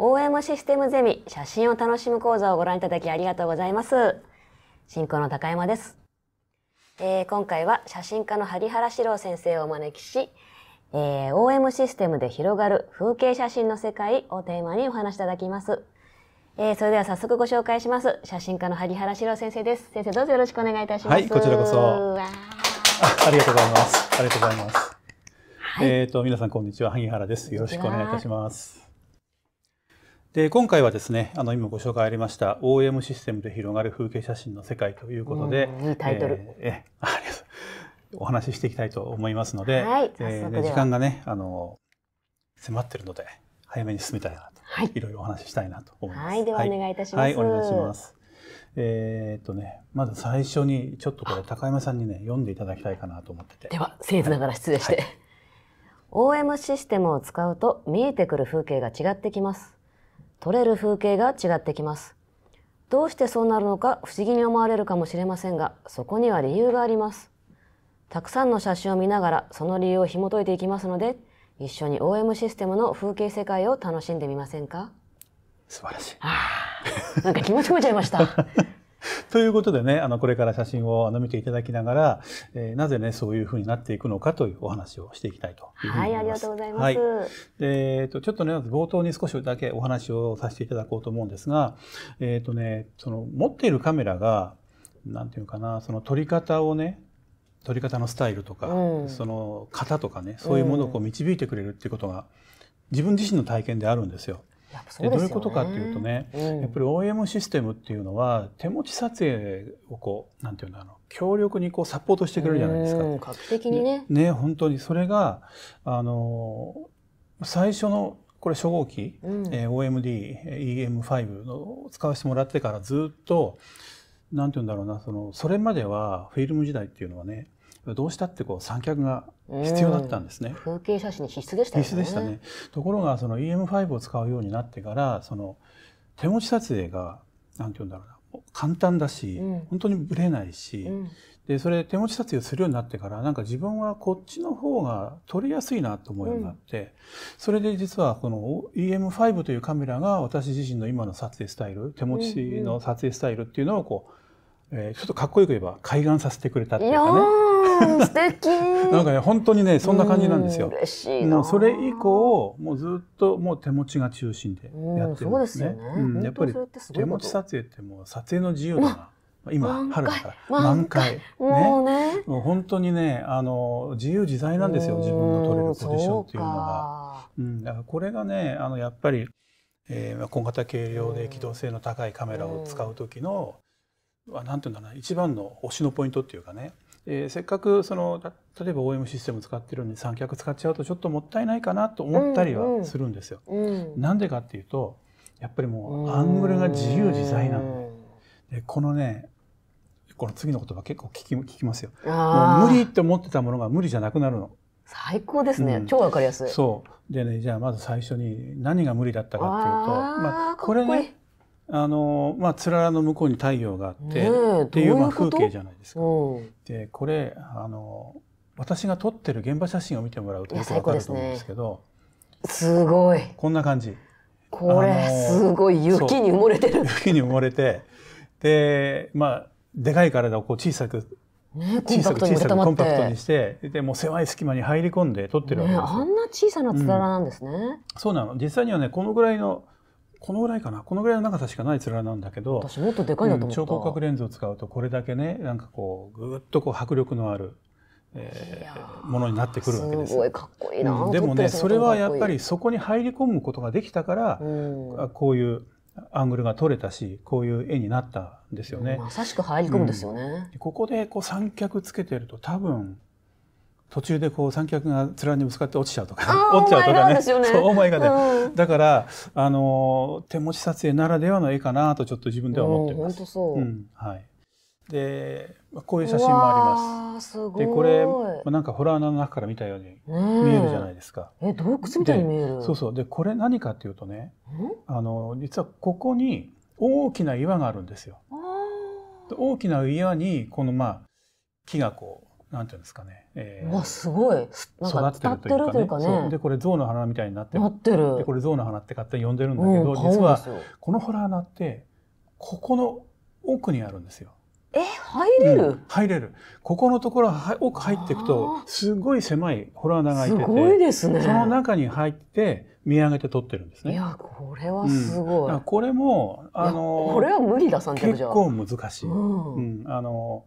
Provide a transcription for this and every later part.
OM システムゼミ写真を楽しむ講座をご覧いただきありがとうございます。進行の高山です。えー、今回は写真家の萩原史郎先生をお招きし、えー、OM システムで広がる風景写真の世界をテーマにお話しいただきます。えー、それでは早速ご紹介します。写真家の萩原史郎先生です。先生どうぞよろしくお願いいたします。はい、こちらこそ。あありがとうございます。ありがとうございます。はい、えっ、ー、と、皆さんこんにちは。萩原です。よろしくお願いいたします。で今回はですねあの今ご紹介ありました OM システムで広がる風景写真の世界ということで、いいタイトル、えー、ありお話ししていきたいと思いますので、はい、えー、時間がねあの迫ってるので早めに進みたいなと、はい、いろいろお話ししたいなと思います。はい、ではお願いいたします。はい、はい、お願いします。えー、っとね、まず最初にちょっとこれ高山さんにね読んでいただきたいかなと思ってて。では僭越ながら失礼して、はい、OM システムを使うと見えてくる風景が違ってきます。撮れる風景が違ってきます。どうしてそうなるのか不思議に思われるかもしれませんが、そこには理由があります。たくさんの写真を見ながらその理由を紐解いていきますので、一緒に OM システムの風景世界を楽しんでみませんか素晴らしい。ああ、なんか気持ち込めちゃいました。ということでね、あの、これから写真をあの見ていただきながら、えー、なぜね、そういうふうになっていくのかというお話をしていきたいといはい、ありがとうございます。はい、えっ、ー、と、ちょっとね、冒頭に少しだけお話をさせていただこうと思うんですが、えっ、ー、とね、その、持っているカメラが、なんていうかな、その撮り方をね、撮り方のスタイルとか、うん、その型とかねそういうものをこう導いてくれるっていうことが、自分自身の体験であるんですよ。でどういうことかっていうとね、うん、やっぱり OEM システムっていうのは手持ち撮影をこうなんていうんだろう強力にこうサポートしてくれるじゃないですか。画期的にね。ね本当にそれがあの最初のこれ初号機、うんえー、OMD EM5 のを使わせてもらってからずっとなんていうんだろうなそのそれまではフィルム時代っていうのはねどうしたってこう三脚が必要だったんですね。風景写真必須でした、ね、必須でしたね。ところがその EM5 を使うようになってからその手持ち撮影がなんて言うんだろうな簡単だし、うん、本当にぶれないし、うん、でそれ手持ち撮影をするようになってからなんか自分はこっちの方が撮りやすいなと思うようになって、うん、それで実はこの EM5 というカメラが私自身の今の撮影スタイル手持ちの撮影スタイルっていうのをこう、えー、ちょっとかっこよく言えば開眼させてくれたっていうかね。素敵 なんかね本当にねそんな感じなんですよ。嬉しいな。それ以降もうずっともう手持ちが中心でやってるんですね。うん、ねうん、やっぱり手持ち撮影ってもう撮影の自由だな。今春だから満開もうね、もう本当にねあの自由自在なんですよ自分の取れるポジションっていうのがう、うん、だからこれがねあのやっぱり、えー、小型軽量で機動性の高いカメラを使う時の、うなんていうんだな一番の推しのポイントっていうかねえー、せっかくその例えば OM システム使ってるんで三脚使っちゃうとちょっともったいないかなと思ったりはするんですよ。うんうん、なんでかっていうとやっぱりもうアングルが自由自在なのででこのねこの次の言葉結構聞き聞きますよ。もう無理って思ってたものが無理じゃなくなるの。最高ですね、うん、超わかりやすい。そうでねじゃあまず最初に何が無理だったかっていうとまあ、これねあのまあ、つららの向こうに太陽があって、っていうまあ風景じゃないですか。でこれあの私が撮ってる現場写真を見てもらうとよくわかると思うんですけどすごいこんな感じ。これすごい雪に埋もれてる。雪に埋もれてでまあでかい体をこう小さくね、小さく小さくコンパクトにしてでもう狭い隙間に入り込んで撮ってるわけです、ね、あんな小さなつららなんですね、うん、そうなの実際にはねこのぐらいのこのぐらいかなこのぐらいの長さしかないつららなんだけど私もっとでかいなと思った、うん、超広角レンズを使うとこれだけねなんかこうぐっとこう迫力のある、えー、ものになってくるわけですすごいかっこいいな、うん、でもねそれはやっぱりそこに入り込むことができたから、うん、こういうアングルが取れたしこういう絵になったんですよね。まさしく入り込むんですよね、ここでこう三脚つけてると多分途中でこう三脚が面にぶつかって落ちちゃうとか折っ ちゃうとかね、ね、そう思いがね、うん、だからあの手持ち撮影ならではの絵かなとちょっと自分では思ってます。うん、はい、でこういう写真もあります。すでこれなんかホラーの中から見たように見えるじゃないですか。え洞窟みたいに見える。そうそうでこれ何かっていうとねあの実はここに大きな岩があるんですよ。大きな岩にこのまあ木がこうなんていうんですかね。えー、わすごい。育ってるというかね。かねでこれ象の花みたいになってなってる。でこれ象の花って勝手に呼んでるんだけど、うん、実はこのホラーなってここの奥にあるんですよ。え入れる、うん、入れるここのところは奥入っていくとすごい狭いホラー穴がいててすごいですねその中に入って見上げて撮ってるんですねいやこれはすごい、うん、これもあのこれは無理ださん結構難しい、うん、あの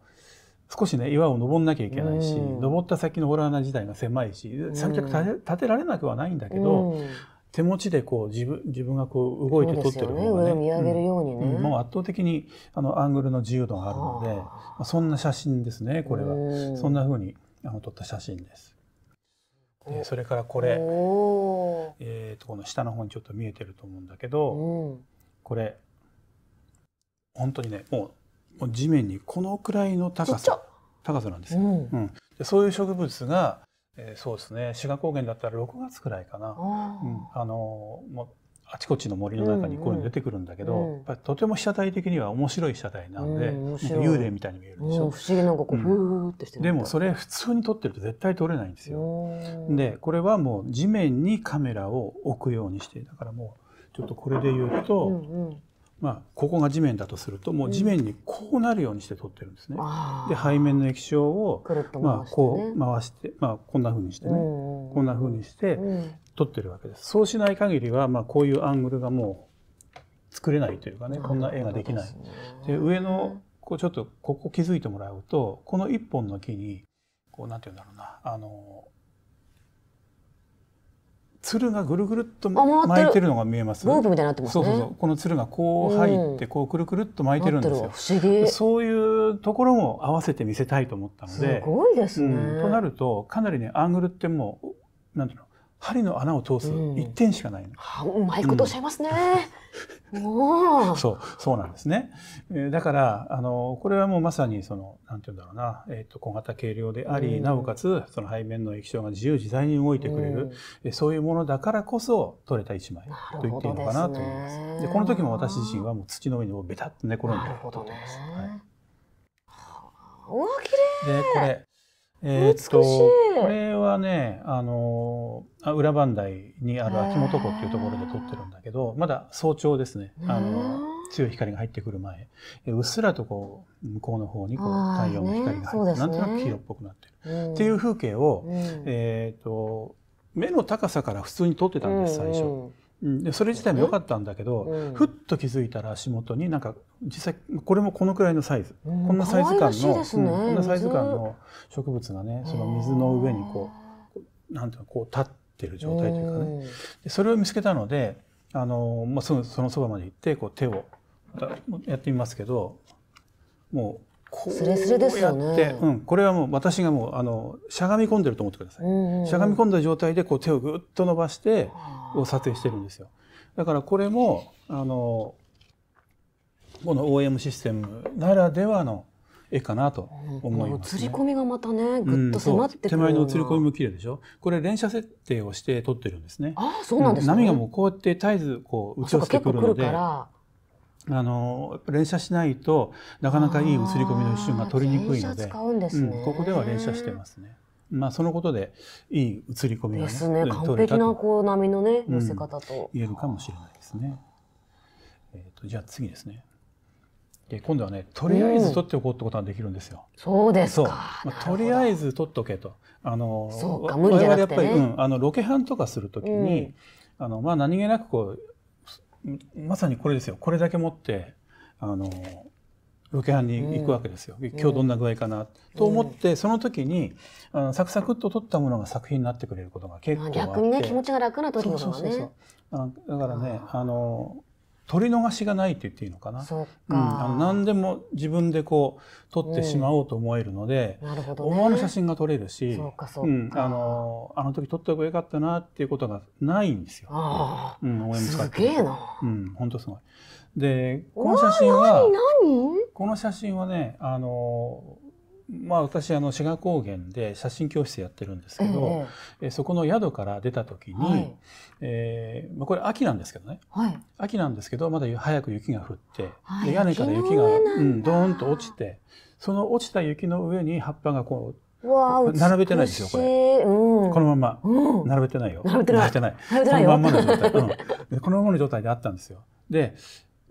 少しね岩を登んなきゃいけないし、登った先のオラーナ自体が狭いし三脚立て立てられなくはないんだけど、手持ちでこう自分自分がこう動いて撮ってる方がね、ね、見上げるようにね、うんうん、もう圧倒的にあのアングルの自由度があるので、まあ、そんな写真ですねこれは、うん、そんなふうにあの撮った写真です。でそれからこれ、えー、とこの下の方にちょっと見えてると思うんだけど、これ本当にねもうもう地面にこのくらいの高さ高さなんですよ、うん、でそういう植物が、えー、そうですね志賀高原だったら6月くらいかなあ,、のもうあちこちの森の中にこういうの出てくるんだけど、うんうん、とても被写体的には面白い被写体なんで、うん、幽霊みたいに見えるでしょ、うん、不思議なんかこうふーってしてる、でもそれ普通に撮ってると絶対撮れないんですよでこれはもう地面にカメラを置くようにしてだからもうちょっとこれで言うと、うんうんまあ、ここが地面だとするともう地面にこうなるようにして撮ってるんですね。うん、で背面の液晶を、まあ、こう回して、まあ、こんなふうにしてね、うん、こんなふうにして撮ってるわけです。そうしない限りは、まあ、こういうアングルがもう作れないというかねこんな絵ができない。で、上のこうちょっとここ気づいてもらうとこの1本の木にこうなんて言うんだろうなあの鶴がぐるぐるっと巻いてるのが見えます。ロープみたいになってます、ね、そうそうそう。この鶴がこう入ってこうくるくるっと巻いてるんですよ。不思議。そういうところも合わせて見せたいと思ったので。すごいですね。うん、となるとかなりねアングルってもうなんていうの針の穴を通す一点しかない、うん、うまいことおっしゃいますね。うん、そうそうなんですね。えー、だからあのこれはもうまさにそのなんていうんだろうな、えっ、ー、と小型軽量であり、うん、なおかつその背面の液晶が自由自在に動いてくれる、うん、そういうものだからこそ取れた一枚と言っていいのかなと思います。で、ね、この時も私自身はもう土の上にもベタッと寝転んでると思います。はい。わ綺麗でこれえー、っとこれはねあの裏磐梯にある秋元湖っていうところで撮ってるんだけどまだ早朝ですねあの強い光が入ってくる前うっすらとこう向こうの方にこう太陽の光が入って、ね、なんとなく黄色っぽくなってる、うん、っていう風景を、うん、えー、っと目の高さから普通に撮ってたんです最初。うんうん、それ自体も良かったんだけど、うん、ふっと気づいたら足元になんか実際これもこのくらいのサイズ、うん、こんなサイズ感の、ね、こんなサイズ感の植物がねその水の上にこうなんていうのこう立ってる状態というかね、でそれを見つけたのであの、まあ、そのそばまで行ってこう手をやってみますけどもうこうやって、これはもう私がもうあのしゃがみ込んでると思ってください、うんうんうん、しゃがみ込んだ状態でこう手をぐっと伸ばしてを撮影してるんですよ。だからこれもあのこの OM システムならではの絵かなと思います、ね、映り込みがまたねぐっと迫って手前の映り込みも綺麗でしょこれ連写設定をして撮ってるんですねあそうなんです、ね、波がもうこうやって絶えずこう打ち寄せてくるのであの連写しないとなかなかいい映り込みの一瞬が撮りにくいので、ねうん、ここでは連写してますねまあ、そのことでいい映り込みが、ね、ね完璧なこう波のね寄せ方と、言えるかもしれないですね。えーと、じゃあ次ですね。で今度はねとりあえず取っておこうってことができるんですよ。うん、そうですか、まあ、とりあえず取っとけと。あのそうか無理じゃなくて、ね、やっぱり、うん、あのロケハンとかするときに、うん、あのまあ何気なくこうまさにこれですよこれだけ持ってあのロケハンに行くわけですよ、うん、今日どんな具合かな、と思って、その時にあのサクサクっと撮ったものが作品になってくれることが結構あって逆にね気持ちが楽な時もねそうそうそうそうだからねあの撮り逃しがないって言っていいのかなうん、あの何でも自分でこう撮ってしまおうと思えるので、うんね、思わぬ写真が撮れるしうん、あのあの時撮っておけばよかったなっていうことがないんですよ。うん、応援すげえな、うん、本当すごいでこの写真は何何この写真はねあのまあ、私あの志賀高原で写真教室やってるんですけど、ええそこの宿から出た時に、はい、えー、まあ、これ秋なんですけどね、はい、秋なんですけどまだ早く雪が降って、はい、屋根から雪が、うん、ドーンと落ちてその落ちた雪の上に葉っぱがこう並べてないですよこれ、うん、このまま、並べてないよ並べてない並べてないこのままの状態、うん、このままの状態であったんですよで、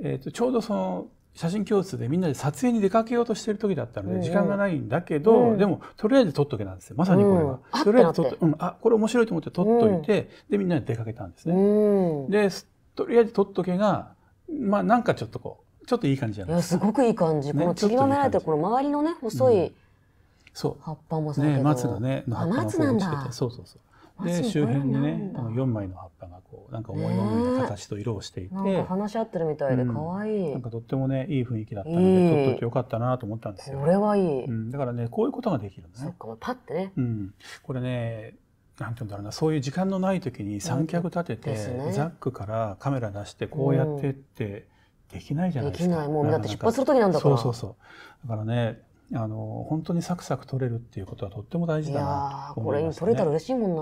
えーとちょうどその写真教室でみんなで撮影に出かけようとしてる時だったので時間がないんだけど、うんでもとりあえず撮っとけなんですよまさにこれは、うん、とりあえず撮って、うん、あこれ面白いと思って撮っといて、でみんなで出かけたんですね、でとりあえず撮っとけがまあなんかちょっとこうちょっといい感じじゃないですかすごくいい感じ、ね、このちりばめられてこの周りのね細い、そう葉っぱもそうね松がねの葉っぱも落てそうそうそうで周辺にねこの4枚の葉っぱがこうなんか思い思いの形と色をしていて、か話し合ってるみたいで可愛い、うん、なんかとってもねいい雰囲気だったので撮っといてよかったなと思ったんですよこれはいい、うん、だからねこういうことができるねそっかパッてね、うん、これねなんて言うんだろうなそういう時間のない時に三脚立てて、ね、ザックからカメラ出してこうやってって、できないじゃないですか。できないもうだって出発する時なんだから。そうそうそう。だからねあの本当にサクサク取れるっていうことはとっても大事だなと思います、ね、これ取れたら嬉しいもんな、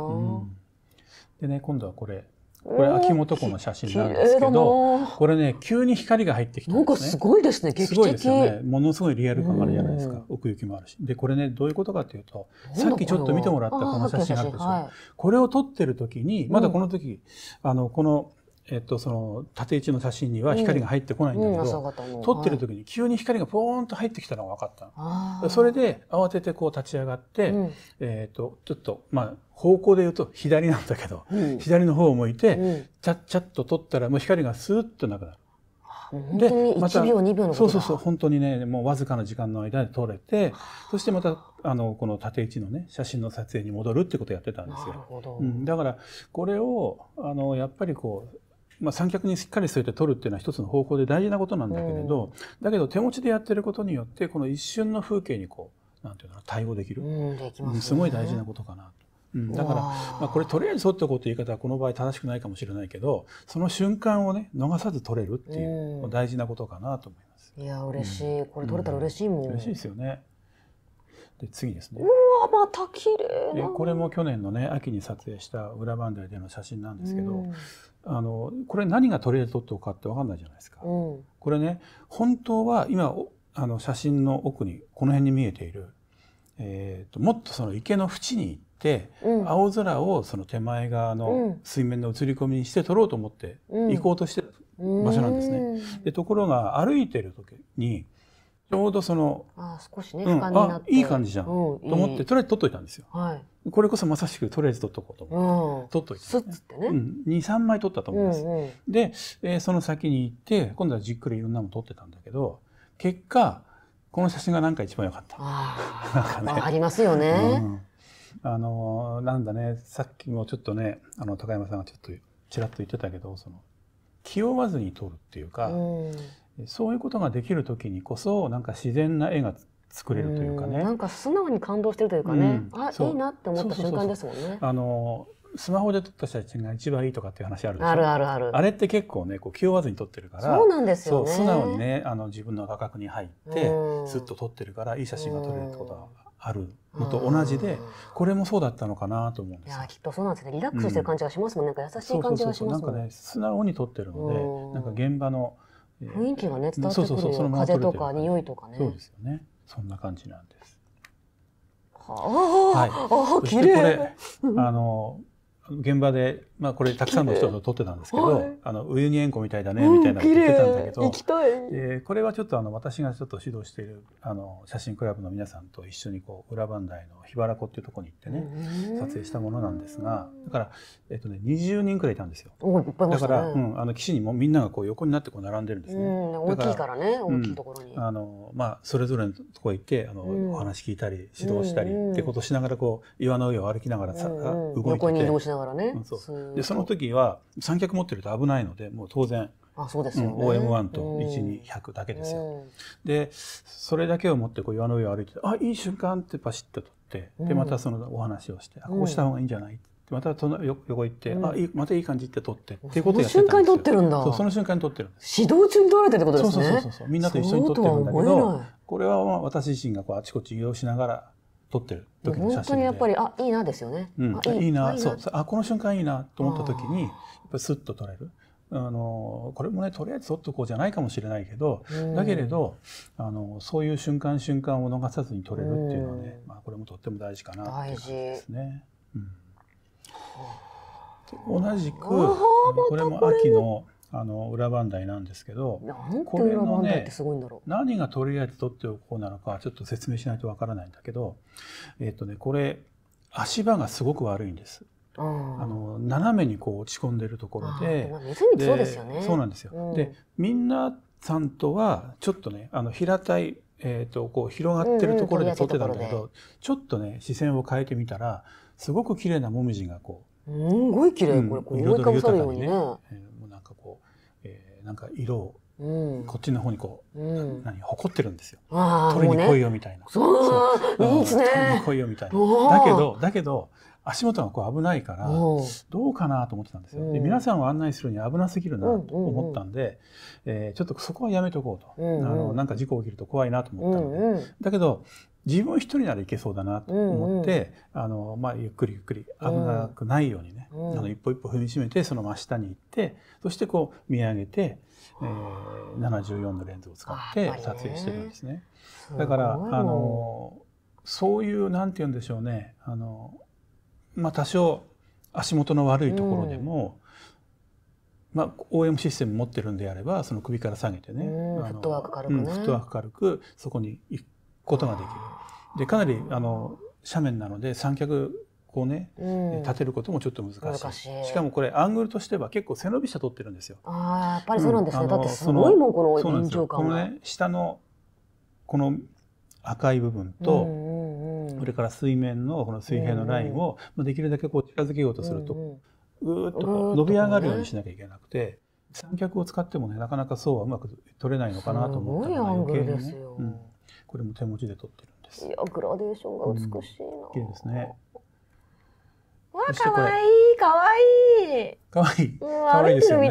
うん、でね今度はこれこれ秋元湖の写真なんですけど、これね急に光が入ってきたんですね。なんかすごいですね。すごいですよね。ものすごいリアル感があるじゃないですか。奥行きもあるし。でこれねどういうことかというと、さっきちょっと見てもらったこの写真あるでしょ。これを撮ってる時にまだこの時、あのこのえっと、その縦位置の写真には光が入ってこないんだけど、撮ってる時に急に光がポーンと入ってきたのが分かったそれで慌ててこう立ち上がって、えっとちょっとまあ方向で言うと左なんだけど、左の方を向いて、ちゃっちゃっと撮ったらもう光がスーッとなくなる。でまたそうそうそう本当にねもうわずかな時間の間で撮れてそしてまたあのこの縦位置のね写真の撮影に戻るってことをやってたんですよ。うん、だからこれをあのやっぱりこうまあ、三脚にしっかり据えて取るっていうのは一つの方向で大事なことなんだけれど、だけど手持ちでやってることによってこの一瞬の風景にこうなんていうの対応できる、ね、すごい大事なことかなと。うん、だから、まあ、これとりあえず取っておこうという言い方はこの場合正しくないかもしれないけどその瞬間をね逃さず取れるっていう、大事なことかなと思います。いや嬉しい、これ取れたら嬉しいもん。嬉しいですよね。で次ですねうわまた綺麗でこれも去年のね秋に撮影した裏番台での写真なんですけど、うん、あのこれ何がトレードとかって分かんないじゃないですか、うん、これね本当は今あの写真の奥にこの辺に見えている、えーと、もっとその池の縁に行って、うん、青空をその手前側の水面の映り込みにして撮ろうと思って行こうとしてる場所なんですね。でところが歩いてる時にちょうどそのあ少しね、うん、あいい感じじゃん、と思ってとりあえず取っといたんですよ、はい、これこそまさしくとりあえず取っとこうと思って、取っといた、ね、ってね、うん、23枚取ったと思います、うんうん、で、えー、その先に行って今度はじっくりいろんなの取ってたんだけど結果この写真がなんか一番良かったあ ね、ありますよね、うんあのなんだねさっきもちょっとねあの高山さんがちょっとちらっと言ってたけどその気負わずに取るっていうか、うん、そういうことができる時にこそなんか自然な絵が作れるというかね。なんか素直に感動してるというかね、うん、あいいなって思った瞬間ですもんね。あのスマホで撮った写真が一番いいとかっていう話あるでしょあるあるあるあれって結構ねこう気負わずに撮ってるからそうなんですよ、ね、素直にねあの自分の画角に入ってスッと撮ってるからいい写真が撮れるってことはあるのと同じでこれもそうだったのかなと思うんですいやきっとそうなんですねリラックスしてる感じがしますもん、ね、うん、なんか優しい感じがしますもんねなんかね素直に撮ってるのでなんか現場の雰囲気がね伝わってくるよ風とか匂いとかねそうですよねそんな感じなんですはあ、はい、あ綺麗あの現場で、まあ、これたくさんの人と撮ってたんですけど、はい、あのウユニ塩湖みたいだねみたいなこて言ってたんだけど行きこれはちょっとあの私がちょっと指導しているあの写真クラブの皆さんと一緒にこう裏磐梯の桧原湖っていうところに行ってね撮影したものなんですがだから、えっとね、20人くらいいたんですよ、ね、だから、うん、あの岸にもみんながこう横になってこう並んでるんですね。大きいからね大きいところに、うん、あのまあ、それぞれのとこ行ってあの、お話聞いたり指導したりってことしながらこう岩の上を歩きながらさ、動いてて。がらね、うそうでその時は三脚持ってると危ないのでもう当然あそうですよ、ねうん、OM1 と12100だけですよ、うん、でそれだけを持ってこう岩の上を歩いてあいい瞬間ってパシッと取ってでまたそのお話をして、あこうした方がいいんじゃないってまたその横行って、うん、あいいまたいい感じって撮ってっていうことをやってたんですよ。瞬間に撮ってるんだ。そうその瞬間に撮ってる指導中に撮られてることですね。そうそうそうそうみんなと一緒に撮ってるんだけど、これはまあ私自身がこうあちこち移動しながら撮ってる時の写真で本当にやっぱりあいいなですよね、うん、あいいなそうあこの瞬間いいなと思った時にやっぱスッと撮れるあのこれもねとりあえず撮っとこうじゃないかもしれないけど、だけれどあのそういう瞬間瞬間を逃さずに撮れるっていうのはね、まあ、これもとっても大事かなっていう感じですね。同じくこれも秋のあの裏磐梯なんですけどこれの、ね、何がとりあえず取っておこうなのかちょっと説明しないとわからないんだけど、えっとね、これ足場がすごく悪いんです。あの斜めにこう落ち込んでるところで湖そうですよねそうなんですよ、うん、でみんなさんとはちょっとねあの平たい、えーと、こう広がってるところで撮ってたんだけど、うんうん、ちょっとね視線を変えてみたらすごく綺麗なもみじがこうすごい綺麗、うん、これこう思い浮かぶよかにね、ね、かこう、えー、なんか色をこっちの方にこう、うん、何誇ってるんですよ。取りに来いよみたいな。ね、そう、ういいですね。取りに来いよみたいな。だけどだけど足元がこう危ないからどうかなと思ってたんですよ。で皆さんを案内するに危なすぎるなと思ったんで、うんうんうん、えー、ちょっとそこはやめとこうと、うんうん、あのなんか事故起きると怖いなと思ったので、うんうん、だけど自分一人ならいけそうだなと思って、うんうん、あのまあ、ゆっくりゆっくり危なくないようにね、うん、あの一歩一歩踏みしめてその真下に行ってそしてこう見上げて、えー、74のレンズを使って撮影してるんですね。だからあのそういうなんて言うんでしょうねあの、まあ、多少足元の悪いところでも、うん、まあ、OM システム持ってるんであればその首から下げてね、フットワーク軽く、ね、フットワーク軽くそこに行く。ことができる。でかなりあの斜面なので三脚こうね、うん、立てることもちょっと難しいしかもこれアングルとしては結構背伸びした撮ってるんですよああやっぱりそうなんですね、うん、だってすごいもんこの臨場感このね下のこの赤い部分と、うんうんうん、それから水面のこの水平のラインを、うんうん、できるだけこう近づけようとすると、うんうん、ぐーっと伸び上がるようにしなきゃいけなくて、三脚を使ってもねなかなかそうはうまく取れないのかなと思ったのが余計にね。これも手持ちで撮ってるんですいやグラデーションが美しいな、うん、ですねわあ可愛い可愛い可愛い可愛いですよね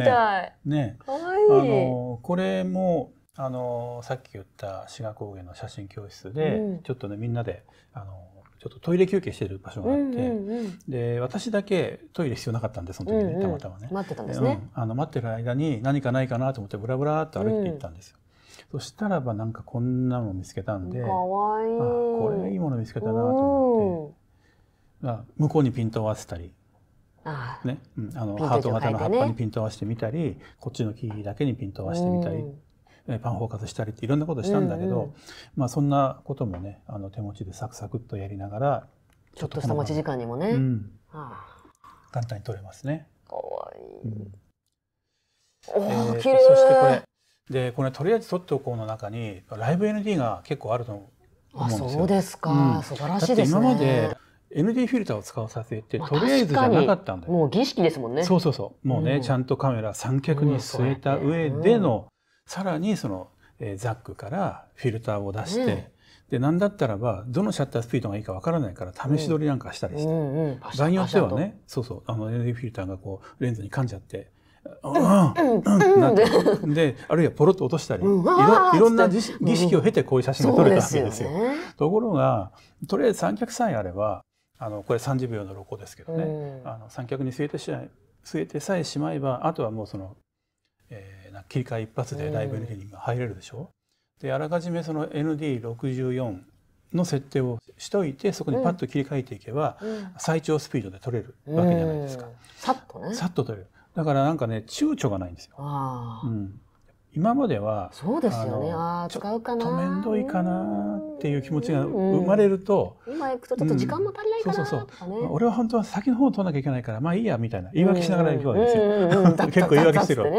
ね可愛いあのこれもあのさっき言った志賀高原の写真教室で、うん、ちょっとねみんなであのちょっとトイレ休憩してる場所があって、うんうんうん、で私だけトイレ必要なかったんでその時に、ねうんうん、たまたまね待ってたんですね、うん、あの待ってる間に何かないかなと思ってブラブラっと歩いて行ったんですよ、そしたらばなんかこんなの見つけたんでかわいいあこれいいもの見つけたなと思って、向こうにピントを合わせたり。ねうん、あのハート型の葉っぱにピントを合わせてみたり、こっちの木だけにピントを合わせてみたり、パンフォーカスしたりっていろんなことしたんだけど、まあ、そんなこともねあの手持ちでサクサクっとやりながらちょっとした持ち時間にもね、簡単に取れますね。かわいい、うんー、そしてこれでこれとりあえず取っておこうの中にライブ ND が結構あると思うんですよ。そうですか、うん、素晴らしいですね。今まで ND フィルターを使わさせて、まあ、とりあえずじゃなかったんだよ。もう儀式ですもんね。そうそうそう。もうね、うん、ちゃんとカメラ三脚に据えた上での、うん、さらにその、えー、ザックからフィルターを出して、で何だったらばどのシャッタースピードがいいかわからないから試し撮りなんかしたりして、場合によってはねそうそうあの ND フィルターがこうレンズに噛んじゃってうんであるいはポロッと落としたり、いろいろんな儀式を経てこういう写真が撮れたわけですよ。ところがとりあえず三脚さえあればあのこれ30秒のロコですけどね、あの三脚に据えてし据えてさえしまえばあとはもうその、えー、な切り替え一発でライブギーに入れるでしょ。であらかじめその ND64 の設定をしといてそこにパッと切り替えていけば、最長スピードで取れるわけじゃないですか。さっとね。さっと取れる。だからなんかね躊躇がないんですよ。うん、今まではそうですよねああ使うかなちょっと面倒いかなっていう気持ちが生まれると、うんうん、今行くとちょっと時間も足りないかなとかね、ね、俺は本当は先の方を取らなきゃいけないからまあいいやみたいな言い訳しながら行くわけですよ、結構言い訳してるわ、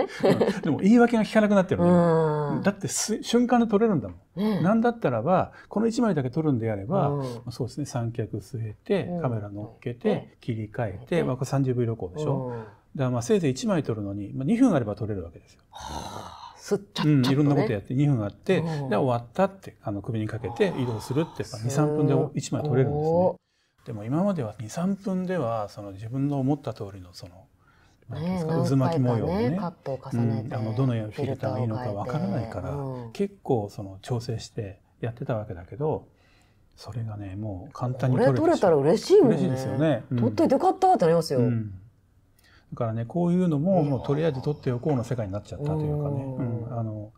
でも言い訳が聞かなくなってる、ね、だってす瞬間で取れるんだもん、うなんだったらばこの1枚だけ取るんであれば、まあ、そうですね三脚据えてカメラ乗っけて、切り替えて、まあ、これ 30V 旅行でしょ、うんらまあせいぜい1枚取るのに、まあ、2分あれば取れるわけですよ。はあ、すっちゃっちゃ、ね、うん、いろんなことやって2分あってで終わったってあの首にかけて移動するってあ、23分で1枚取れるんですね。でも今までは23分ではその自分の思った通りのその渦巻き模様をね、ねねうん、あのどのようにフィルターがいいのかわからないから、うん、結構その調整してやってたわけだけどそれがねもう簡単に取れてしまうれ取れたら嬉しいもんね嬉しいですよね、う取っといてよかったってなりますよ、うんだからねこういうのももうとりあえず取っておこうの世界になっちゃったというかね、うん、あの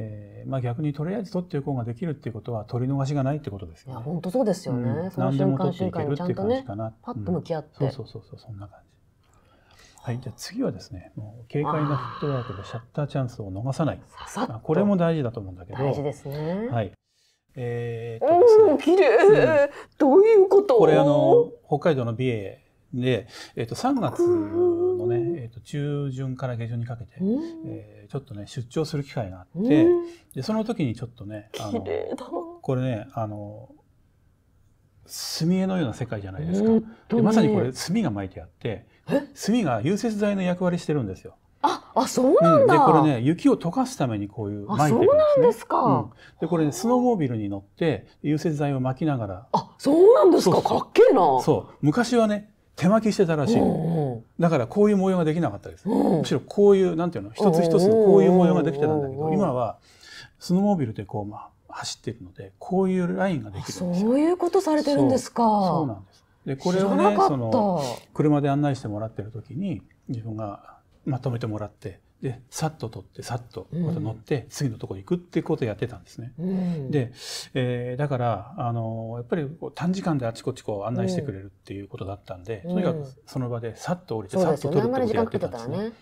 えーまあ、逆にとりあえず取っておこうができるっていうことは取り逃しがないってことですよね。本当そうですよね。うん、でも取っその瞬間瞬間にちゃんとね、パッと向き合って、うん、そうそうそうそんな感じ。はい、じゃあ次はですね、もう軽快なフットワークでシャッターチャンスを逃さない。まあ、これも大事だと思うんだけど。大事ですね。はい。えー、っとですね。綺麗、うん、どういうこと？これあの北海道の美瑛で、えー、っと3月ー、と中旬から下旬にかけて、えー、ちょっとね出張する機会があってでその時にちょっとねあのこれねあの墨絵のような世界じゃないですか、でまさにこれ墨が巻いてあって墨が融雪剤の役割してるんですよ。あ、あ、そうなんだ、うん、で、これね、雪を溶かすためにこういう巻いてるんです、ね、そうなんですか。うん、で、これ、ね、スノーモービルに乗って、融雪剤を巻きながら。あ、そうなんですか。そうそうかっけえな。そう。昔はね、手巻きしてたらしいだからこういう模様ができなかったですむしろこういうなんていうの一つ一つのこういう模様ができてたんだけど今はスノーモービルでこうまあ走ってるのでこういうラインができるそういうことされてるんですかそうなんですでこれをねその車で案内してもらってる時に自分がまとめてもらってでさっと取ってさっとまた乗って、次のとこに行くってことをやってたんですね。うん、で、えー、だからあのやっぱり短時間であちこちこう案内してくれるっていうことだったんで、うん、とにかくその場でさっと降りて、さっと取るってことやってたんですね。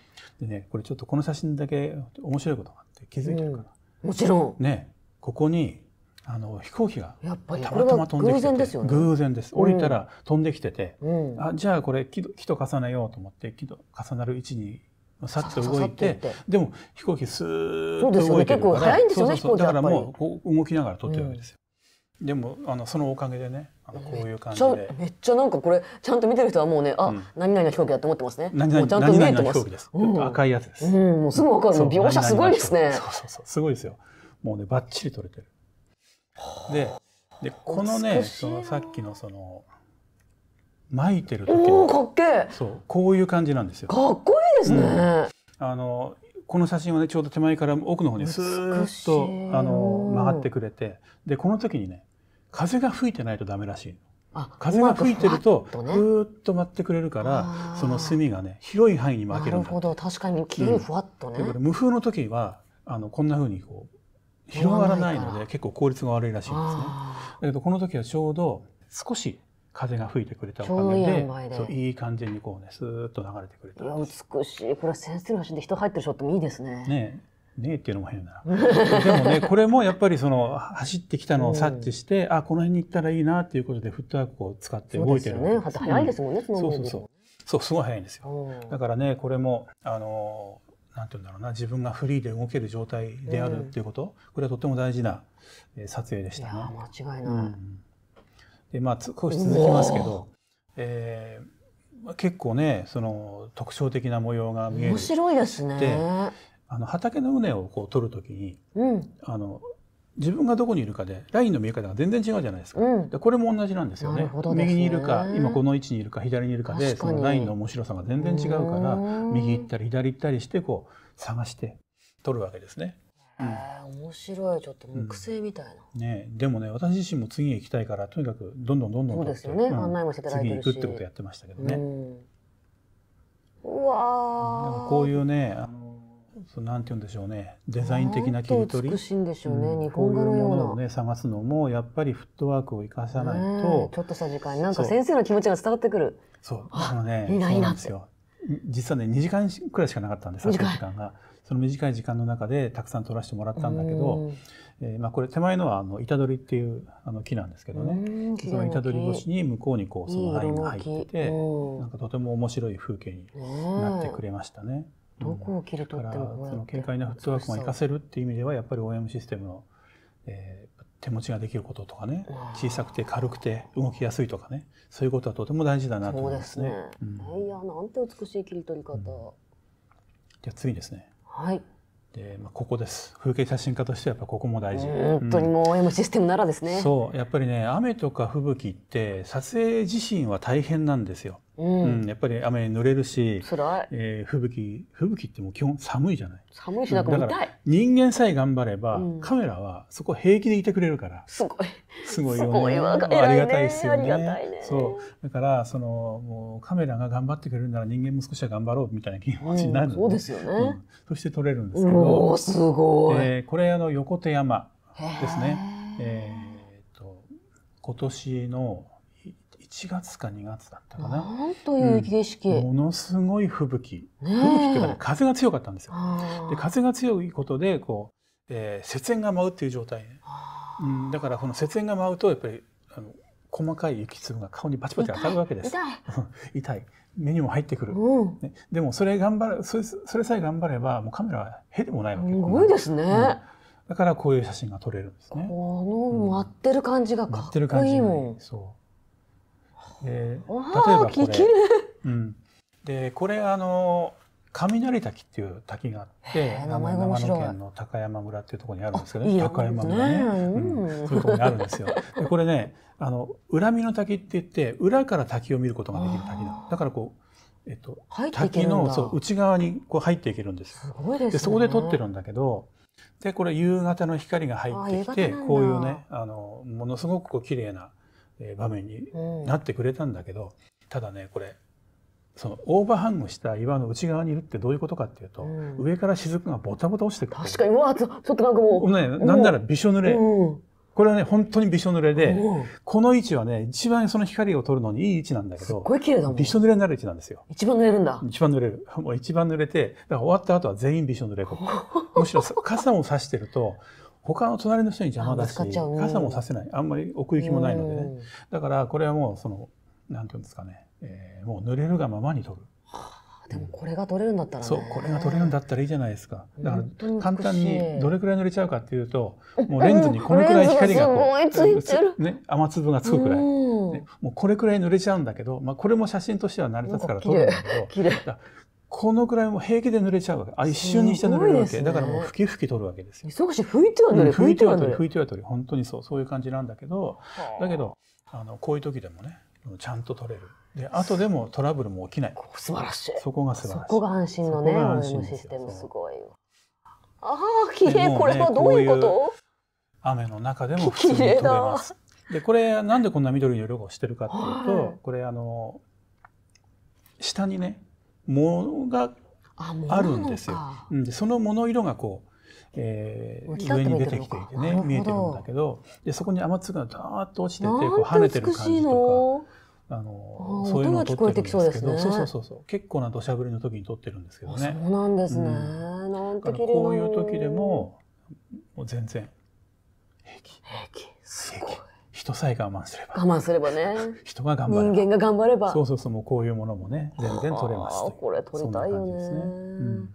でねこれちょっとこの写真だけ面白いことがあって気づいてるかな。もちろん。ねここにあの飛行機がたまたま飛んできて偶然ですよ、ね、偶然です降りたら飛んできてて、うん、あじゃあこれ木と重ねようと思って木と重なる位置にさっと動いてでも飛行機スーッと動いてるから、ねね、だからもう動きながら撮ってるわけですよ。うん、でもあのそのおかげでねあのこういう感じでめっちゃなんかこれちゃんと見てる人はもうねあ、うん、何々の飛行機だと思ってますね何々ちゃんと見えてます、うん、赤いやつです、うん、もうすぐわかる描写すごいですねそうそうそうすごいですよもうねばっちり撮れてるででこのねそのさっきのその巻いてる時けそうこういう感じなんですよかっこですね、うん、あのこの写真はねちょうど手前から奥の方にスーッとあの曲がってくれてでこの時にね風が吹いてないとダメらしい風が吹いてるとふーっと舞ってくれるから、その墨がね広い範囲に負けるんだなるほど確かにきれふわっとね、うん、無風の時はあのこんなふうにこう広がらないので結構効率が悪いらしいんですねだけどこの時はちょうど少し風が吹いてくれたおかげでそういい感じにこうねスーッと流れてくれたいや美しいこれは先生の話で人入ってるショットもいいですね。ねねえっていうのも変だな でもねこれもやっぱりその走ってきたのを察知して、うん、あこの辺に行ったらいいなっていうことでフットワークを使って動いてるそうですよね早いですもんね、うん、そのそうそうそうそうすごい早いんですよ、うん、だからねこれもあのなんて言うんだろうな自分がフリーで動ける状態であるっていうこと、これはとても大事な撮影でしたね間違いない、でまあ少し続きますけど、えー、結構ねその特徴的な模様が見える面白いですねあの畑の畝をこう取るときに、うん、あの自分がどこにいるかでラインの見え方が全然違うじゃないですか、うん、でこれも同じなんですよね、ね、右にいるか今この位置にいるか左にいるかでそのラインの面白さが全然違うから右行ったり左行ったりしてこう探して取るわけですね。うん、面白いちょっと木製みたいな、うん、ねでもね私自身も次へ行きたいからとにかくどんどんどんどんそうですよね、うん、案内もしていただいてるし次行くってことやってましたけどね、うん、うわこういうねあのそなんて言うんでしょうねデザイン的な切り取り美しいんでしょうね、うん、日本画のようなううね探すのもやっぱりフットワークを生かさないと、ちょっとした時間になんか先生の気持ちが伝わってくるそうあのねいいないいなって実はね2時間くらいしかなかったんです時間が。その短い時間の中でたくさん撮らせてもらったんだけど、えー、まあ、これ手前のはあの板取りっていうあの木なんですけどねその板取り越しに向こうにこうそのラインが入っててなんかとても面白い風景になってくれましたね。うん、どこを切り取っても、うん、その軽快なフットワークも生かせるっていう意味ではやっぱり OM システムの、えー、手持ちができることとかね小さくて軽くて動きやすいとかねそういうことはとても大事だなと思いますね。すねうん、いやなんて美しい切り取り方、じゃ次ですね。はい。で、まあ、ここです風景写真家としてはやっぱここも大事本当にもう OM システムならですね、うん、そうやっぱりね雨とか吹雪って撮影自身は大変なんですようん、やっぱり雨に濡れるし、えー、吹雪吹雪ってもう基本寒いじゃない寒いしなくか痛い人間さえ頑張れば、うん、カメラはそこ平気でいてくれるからすごいすごいよねありがたいですよね、ね、そうだからそのもうカメラが頑張ってくれるなら人間も少しは頑張ろうみたいな気持ちになるねうん、そうですよね、そして撮れるんですけどすごい、えー、これあの横手山ですねえー、っと今年の1月か2月だったかな。なんという景色、うん、ものすごい吹雪、吹雪ていうか、ね、風が強かったんですよ。で風が強いことでこう、えー、雪煙が舞うっていう状態、うん、だからこの雪煙が舞うとやっぱりあの細かい雪粒が顔にバチバチ当たるわけです。痛い痛い目にも入ってくる、うん、ね、でもそれ頑張るそれそれさえ頑張ればもうカメラはへでもないわけすごいですね、だからこういう写真が撮れるんですね。この待ってる感じがかっこいいもん。うん、そうで例えばこれ、うん、でこれあの雷滝っていう滝があって長野県の高山村っていうところにあるんですけど、ね、高山村ね、うんそういうところにあるんですよ。でこれねあの恨みの滝って言って裏から滝を見ることができる滝だだからこうえっと、滝のそう内側にこう入っていけるんですで、ね、そこで撮ってるんだけどでこれ夕方の光が入ってきてこういうねあのものすごくこう綺麗な場面になってくれたんだけど、ただねこれそのオーバーハングした岩の内側にいるってどういうことかっていうと、うん、上から雫がボタボタ落ちてくる確かにうわちょっとなんかもう、ね、なんならびしょ濡れ、うん、これはね本当にびしょ濡れで、うん、この位置はね一番その光を取るのにいい位置なんだけどびしょ濡れになる位置なんですよ一番濡れるんだ一番濡れるもう一番濡れてだから終わった後は全員びしょ濡れ むしろ傘を差してると他の隣の人に邪魔だし、傘もさせない。あんまり奥行きもないのでね。だから、これはもう、その、なんていうんですかね、えー、もう濡れるがままに取る。あ、でもこれが取れるんだったら、ね、そうこれが取れるんだったらいいじゃないですかだから簡単にどれくらい濡れちゃうかっていうともうレンズにこのくらい光がこう、つ いてる、ね、雨粒がつくくらい、ね、もうこれくらい濡れちゃうんだけど、まあ、これも写真としては成り立つから撮るんだけどこのくらいも平気で濡れちゃうわけ。あ、一瞬にして濡れるわけ。ね、だからもう吹き吹き取るわけですよ。忙しい。拭いては濡れ、拭いては濡れ。拭いては取れ。本当にそう、そういう感じなんだけど、だけど、あの、こういう時でもね、ちゃんと取れる。で、後でもトラブルも起きない。素晴らしい。そこが素晴らしい。そこが安心のね、安心システムすごいああ、綺麗、ね、これはどういうこと雨の中でも普通に取れます。で、これ、なんでこんな緑の色をしてるかっていうと、これ、あの、下にね、ものがあるんですよ。でその物色がこうえー、上に出てきていてね見えてるんだけどでそこに雨粒がダーッと落ちててこう跳ねてる感じとか。あのそういうのを撮ってるんですけど、そうそうそうそう結構な土砂降りの時に撮ってるんですけどね。そうなんですね。うん、なんてこういう時でももう全然平気。平気。すごい。人さえ我慢すれば我慢すればね人が頑張れば人間が頑張ればそうそうそうもうこういうものもね全然取れますこれ取りたいよねですね、うん、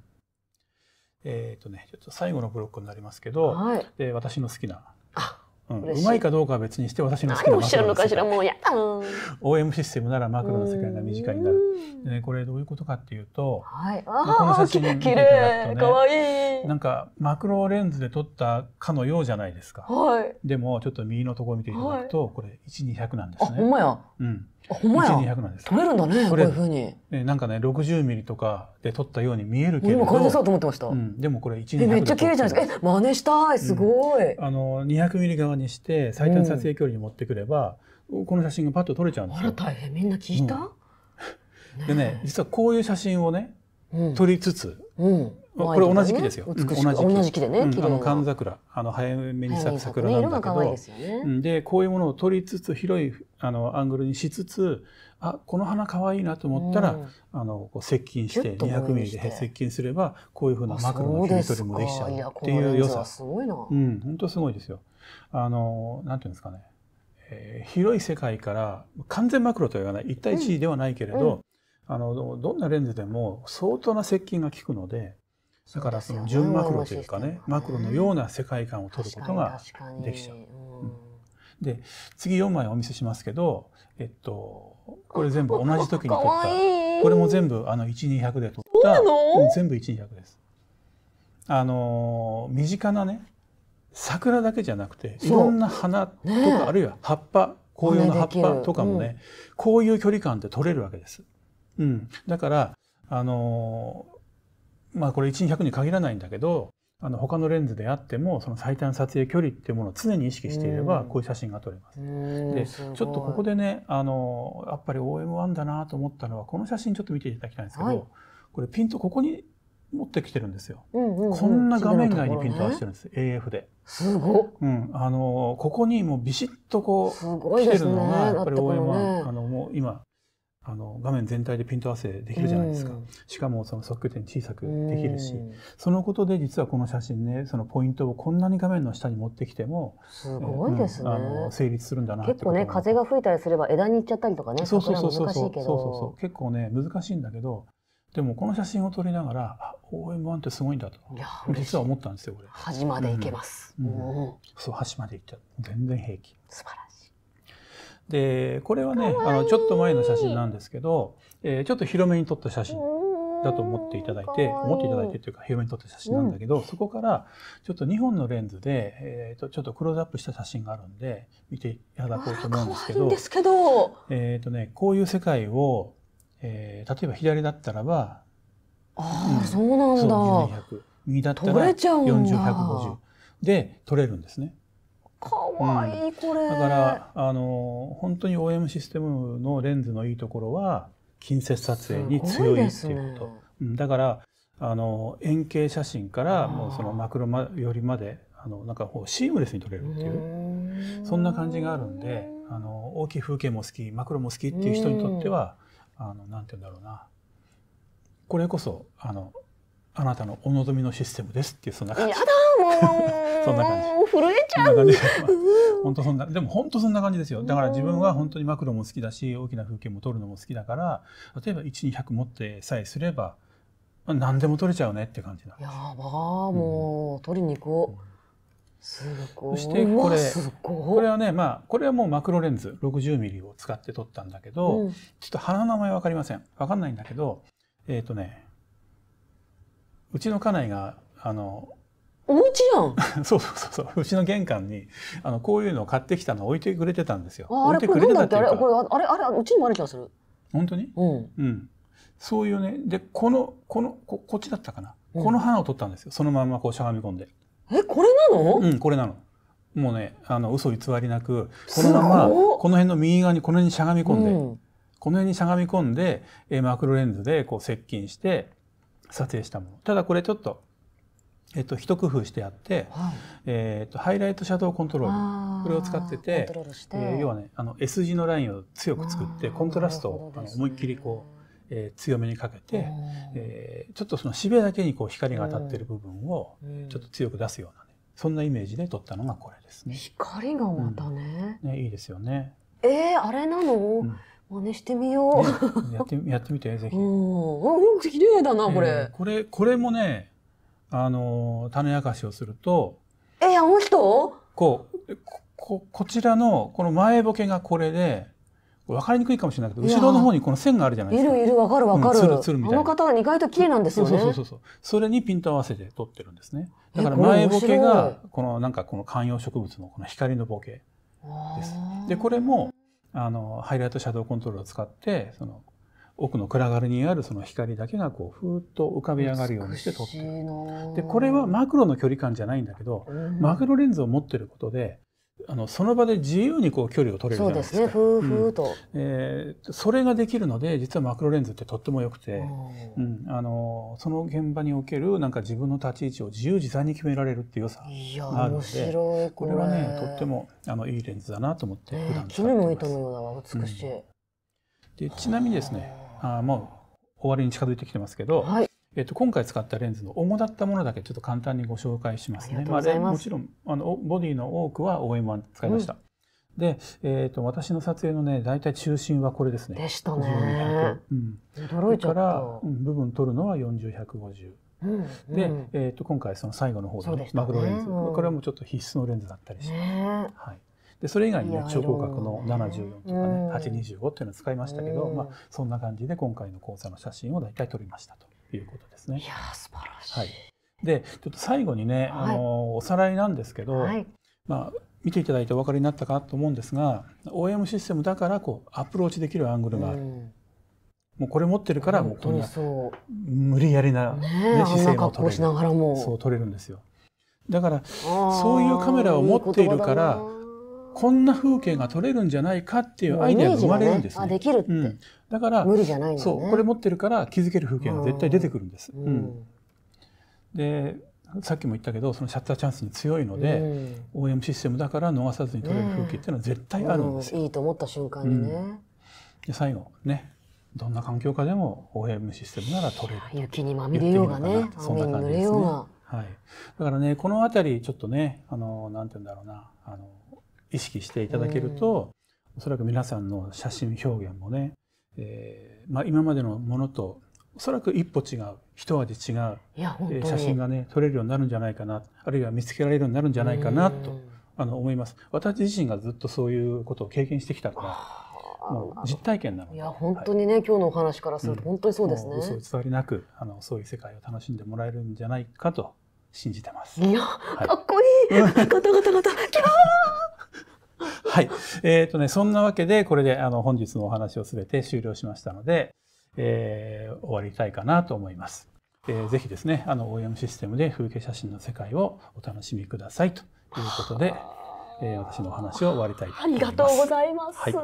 えっ、ー、とねちょっと最後のブロックになりますけど、はい、で私の好きなうん、うまいかどうかは別にして私の好きなマクロの世界もうや OM システムならマクロの世界が短いになる、ね、これどういうことかっていうと、はい、あこの写真見ていただくなんかマクロレンズで撮ったかのようじゃないですか、はい、でもちょっと右のところ見ていただくと、はい、これ1200なんですね。ほんまや、うんほんまや。1200なんです。取れるんだね、こういうふうに。え、なんかね、60ミリとかで取ったように見えるけど。今感じそうと思ってました。うん。でもこれ1 2 0え、めっちゃ綺麗じゃないですか。え、真似したい。すごい。うん、あの、200ミリ側にして、最短撮影距離に持ってくれば、うん、この写真がパッと撮れちゃうんですよ。あら、大変。みんな聞いた、うん、でね、実はこういう写真をね、撮りつつ、うん、これ同じ木ですよ。同じ木でね、うん、あの寒桜、あの早めに咲く桜なんだけど、でこういうものを取りつつ広いあのアングルにしつつ、あこの花可愛いなと思ったら、あのこう接近して200ミリで接近すればこういうふうなマクロの切り取りもできちゃうっていう良さ。すごいな。うん、本当すごいですよ。あのなんていうんですかね、えー、広い世界から完全マクロとは言わない一対一ではないけれど。あのどんなレンズでも相当な接近が効くのでだからその純マクロというかねマクロのような世界観を取ることができちゃう。で次4枚お見せしますけど、えっと、これ全部同じ時に撮ったこれも全部あの1200で撮った全部1200です。あの身近なね桜だけじゃなくていろんな花とか、ね、あるいは葉っぱ紅葉の葉っぱとかもね、うん、こういう距離感で撮れるわけです。うん、だからあのまあこれ1200に限らないんだけどあの他のレンズであってもその最短撮影距離っていうものを常に意識していればこういう写真が撮れます。でちょっとここでねあのやっぱり OM1 だなと思ったのはこの写真ちょっと見ていただきたいんですけど、これピンとここに持ってきてるんですよ、こんな画面外にピント合わせてるんです、AF ですごうん、あのここにもうビシッとこう、来てるのがやっぱり OM1、あのもう今あの画面全体でピント合わせできるじゃないですか、うん、しかもその測側点小さくできるし、うん、そのことで実はこの写真ねそのポイントをこんなに画面の下に持ってきてもすごいですね、うん、あの成立するんだな結構ね風が吹いたりすれば枝に行っちゃったりとかねそうそうそうそうそうそうそう結構ね難しいんだけどでもこの写真を撮りながらあ OM1 ってすごいんだと実は思ったんですよこれ端まで行けます、そう端まで行っちゃう全然平気素晴らしいでこれはねあのちょっと前の写真なんですけど、えー、ちょっと広めに撮った写真だと思っていただいて思っていただいてというか広めに撮った写真なんだけど、うん、そこからちょっと2本のレンズで、えーと、ちょっとクローズアップした写真があるんで見ていただこうと思うんですけどですけど、えーとね、こういう世界を、えー、例えば左だったらばあ、うん、そうなんだ右だったら40150で撮れるんですね。かわいい、うん、だからあの本当に OM システムのレンズのいいところは近接撮影に強いっていうこと、ね、だからあの円形写真からもうそのマクロまよりまであのなんかこうシームレスに撮れるっていうそんな感じがあるんであの大きい風景も好きマクロも好きっていう人にとってはあのなんて言うんだろうなこれこそあのあなたのお望みのシステムですっていうそんな感じ。やだもう そんな感じ。震えちゃう。本当そんなでも本当そんな感じですよ。だから自分は本当にマクロも好きだし大きな風景も撮るのも好きだから例えば一二百持ってさえすれば、まあ、何でも撮れちゃうねって感じなんです。やばもう、うん、撮りに行こう。すごいそしてこれこれはねまあこれはもうマクロレンズ6 0ミリを使って撮ったんだけど、うん、ちょっと花の名前分かりません分かんないんだけどえっ、ー、とねうちの家内があのお家やん そうそうそうそううちの玄関にあのこういうのを買ってきたの置いてくれてたんですよあれこれなんだっけあれこれあれあれうちにもある気がする本当にうん、うん、そういうねでこのこのここっちだったかな、うん、この花を取ったんですよそのままこうしゃがみ込んでえこれなのうんこれなのもうねあの嘘偽りなくこのままこの辺の右側にこの辺にしゃがみ込んで、うん、この辺にしゃがみ込んでえマクロレンズでこう接近して撮影したものただこれちょっとえっと、一工夫してあって、はい、えっ、とハイライトシャドウコントロールこれを使っててて、えー、要はねあの S 字のラインを強く作ってコントラストを、ね、思いっきりこう、えー、強めにかけて、えー、ちょっとそのしべだけにこう光が当たってる部分をちょっと強く出すような、ね、そんなイメージで撮ったのがこれですね。光がまたねうん、ねいいですよねえー、あれなの、うん真似してみよう、ね、やって やってみてぜひうん綺麗だなこれ、えー、これこれもねあの種明かしをするとえあの人こうここちらのこの前ボケがこれで分かりにくいかもしれないけど後ろの方にこの線があるじゃないですかいるいるわかるわかる、うん、るるみたいなあの方は意外と綺麗なんですよねそうそうそうそれにピント合わせて撮ってるんですねだから前ボケがこのなんかこの観葉植物のこの光のボケですでこれもあのハイライトシャドウコントロールを使ってその奥の暗がりにあるその光だけがこうふーっと浮かび上がるようにして撮ってる。でこれはマクロの距離感じゃないんだけどマクロレンズを持ってることであのその場で自由にこう距離を取れるじゃないですか。そうですね。ふうふうと、うん、えー、それができるので、実はマクロレンズってとっても良くて、うん、あのその現場におけるなんか自分の立ち位置を自由自在に決められるっていう良さがあるので、ここれはねとってもあのいいレンズだなと思って普段使ってます。糸のような美しい。うん、でちなみにですね、あもう終わりに近づいてきてますけど、はい、えっと、今回使ったレンズの主だったものだけちょっと簡単にご紹介しますね。もちろんあのボディの多くは OM1 使いました。うんで、えーと、私の撮影のね大体中心はこれですね。でしたね。うん、驚いちゃった。から、うん、部分取るのは40150。うんうん、で、えーと、今回その最後の方の、ねね、マクロレンズ、うん、これはもうちょっと必須のレンズだったりして、ね、はい、でそれ以外にね超広角の74とかね、うん、825っていうのを使いましたけど、まあ、そんな感じで今回の講座の写真を大体撮りましたと。いうことですね。いや素晴らしい、はい、でちょっと最後にね、はい、あのおさらいなんですけど、はい、まあ、見ていただいてお分かりになったかと思うんですが OM システムだからこうアプローチできるアングルがある。うんもうこれ持ってるからもうこんな無理やりな、ね姿勢を取れるそう取れるんですよだからそういうカメラを持っているからこんな風景が撮れるんじゃないかっていうアイデアが生まれるんです、ねね、あできるって、うん、だから無理じゃない、ね、そうこれ持ってるから気づける風景が絶対出てくるんです。うん、でさっきも言ったけどそのシャッターチャンスに強いので、うん、OM システムだから逃さずに撮れる風景っていうのは絶対あるんですよ。いいと思った瞬間にね。で最後ねどんな環境下でも OM システムなら撮れる。雪にまみれようがねそんな感じですね。はい、だからねこの辺りちょっとねあのなんて言うんだろうなあの意識していただけると、おそらく皆さんの写真表現もね、えーまあ、今までのものとおそらく一歩違う一味違う、写真がね撮れるようになるんじゃないかなあるいは見つけられるようになるんじゃないかなとあの思います私自身がずっとそういうことを経験してきたからもう実体験なのでいや本当にね、はい、今日のお話からすると本当にそうですね、うん、嘘偽りなくあのそういう世界を楽しんでもらえるんじゃないかと信じてますいや、はい、かっこいい、ガタガタガタキャーはい。えっ、ー、とね、そんなわけで、これであの本日のお話をすべて終了しましたので、えー、終わりたいかなと思います。えー、ぜひですね、あの OM システムで風景写真の世界をお楽しみくださいということで、えー、私のお話を終わりたいと思います。ありがとうございます。はい、も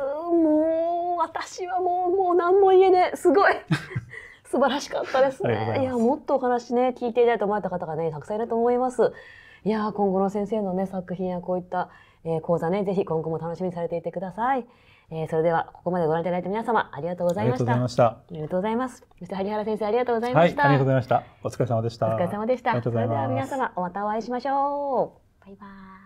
う、私はもう、もう何も言えねえ。すごい。素晴らしかったですね。いすいや、もっとお話ね、聞いていただいと思われた方がね、たくさんいると思います。いや、今後の先生のね、作品やこういったえー、講座ね、ぜひ今後も楽しみにされていてください。えー、それでは、ここまでご覧いただいた皆様、ありがとうございました。ありがとうございました。ありがとうございます。そして、萩原先生、ありがとうございました、はい。ありがとうございました。お疲れ様でした。お疲れ様でした。それでは皆様、またお会いしましょう。バイバイ。